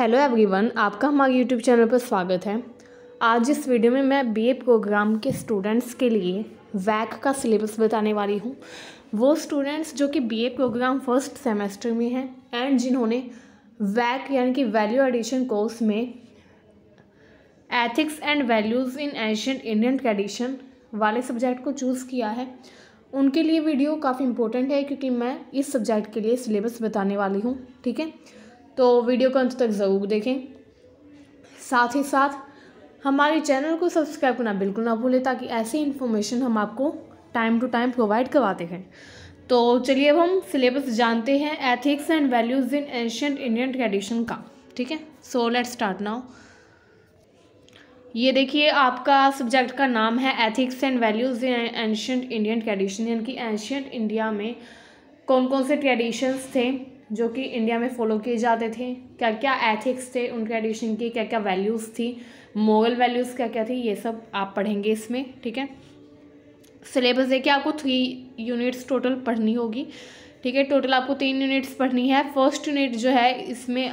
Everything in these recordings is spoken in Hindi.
हेलो एवरीवन आपका हमारे यूट्यूब चैनल पर स्वागत है आज इस वीडियो में मैं बीए प्रोग्राम के स्टूडेंट्स के लिए वैक का सिलेबस बताने वाली हूँ वो स्टूडेंट्स जो कि बीए प्रोग्राम फर्स्ट सेमेस्टर में हैं एंड जिन्होंने वैक यानी कि वैल्यू एडिशन कोर्स में ethics and values in ancient Indian tradition वाले सब्जेक्ट को चूज़ किया है उनके लिए वीडियो काफ़ी इंपॉर्टेंट है क्योंकि मैं इस सब्जेक्ट के लिए सिलेबस बताने वाली हूँ ठीक है तो वीडियो को अंत तक ज़रूर देखें साथ ही साथ हमारे चैनल को सब्सक्राइब करना बिल्कुल ना भूलें ताकि ऐसी इन्फॉर्मेशन हम आपको टाइम टू टाइम प्रोवाइड करवाते हैं तो चलिए अब हम सिलेबस जानते हैं ethics and values in ancient Indian tradition का ठीक है सो लेट स्टार्ट नाउ ये देखिए आपका सब्जेक्ट का नाम है ethics and values in ancient Indian tradition यानी कि एशियंट इंडिया में कौन कौन से ट्रेडिशंस थे जो कि इंडिया में फॉलो किए जाते थे क्या क्या एथिक्स थे उनके एडिशन की क्या क्या वैल्यूज़ थी मोगल वैल्यूज़ क्या क्या थी ये सब आप पढ़ेंगे इसमें ठीक है सिलेबस देखिए आपको थ्री यूनिट्स टोटल पढ़नी होगी ठीक है टोटल आपको तीन यूनिट्स पढ़नी है फर्स्ट यूनिट जो है इसमें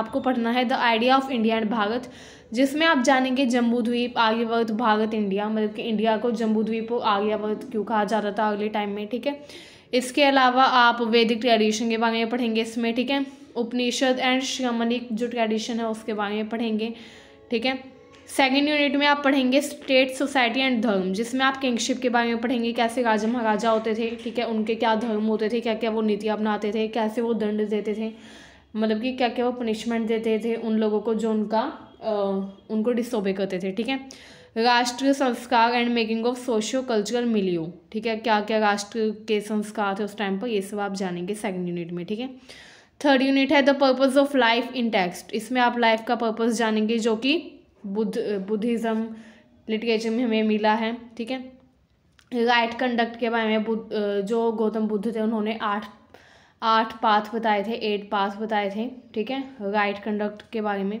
आपको पढ़ना है the idea of India and Bharat जिसमें आप जानेंगे जम्बू द्वीप आर्यवर्त भारत इंडिया मतलब कि इंडिया को जम्बू द्वीप आर्यवर्त क्यों कहा जाता था अगले टाइम में ठीक है इसके अलावा आप वैदिक ट्रेडिशन के बारे में पढ़ेंगे इसमें ठीक है उपनिषद एंड श्रमणिक जो ट्रेडिशन है उसके बारे में पढ़ेंगे ठीक है सेकेंड यूनिट में आप पढ़ेंगे स्टेट सोसाइटी एंड धर्म जिसमें आप किंगशिप के बारे में पढ़ेंगे कैसे राजा महाराजा होते थे ठीक है उनके क्या धर्म होते थे क्या क्या वो नीति अपनाते थे कैसे वो दंड देते थे मतलब कि क्या क्या वो पनिशमेंट देते थे उन लोगों को जो उनका आ, उनको डिसोबे करते थे ठीक है राष्ट्रीय संस्कार and making of socio cultural milieu ठीक है क्या क्या राष्ट्र के संस्कार थे उस टाइम पर ये सब आप जानेंगे सेकंड यूनिट में ठीक है थर्ड यूनिट है the purpose of life in text इसमें आप लाइफ का पर्पस जानेंगे जो कि बुद्ध बुद्धिज़्म लिटरेचर में हमें मिला है ठीक है राइट कंडक्ट के बारे में जो गौतम बुद्ध थे उन्होंने आठ आठ पाथ बताए थे एट पाथ बताए थे ठीक है राइट कंडक्ट के बारे में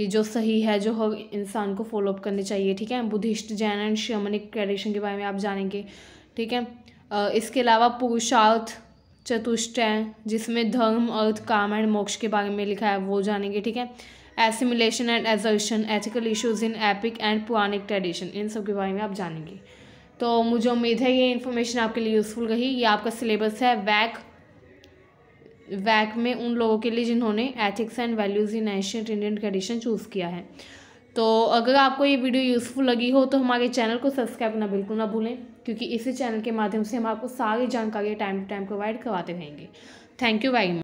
कि जो सही है जो हर इंसान को फॉलोअप करने चाहिए ठीक है Buddhist Jain and shramanic tradition के बारे में आप जानेंगे ठीक है इसके अलावा पुरुषार्थ चतुष्टय जिसमें धर्म अर्थ काम एंड मोक्ष के बारे में लिखा है वो जानेंगे ठीक है assimilation and assertion ethical issues in epic and Puranic tradition इन सब के बारे में आप जानेंगे तो मुझे उम्मीद है ये इन्फॉर्मेशन आपके लिए यूज़फुल रही ये आपका सिलेबस है वैक वैक में उन लोगों के लिए जिन्होंने ethics and values in Asian Indian tradition choose किया है तो अगर आपको ये वीडियो यूज़फुल लगी हो तो हमारे चैनल को सब्सक्राइब करना बिल्कुल ना भूलें क्योंकि इसी चैनल के माध्यम से हम आपको सारी जानकारी टाइम टू टाइम प्रोवाइड करवाते रहेंगे थैंक यू वेरी मच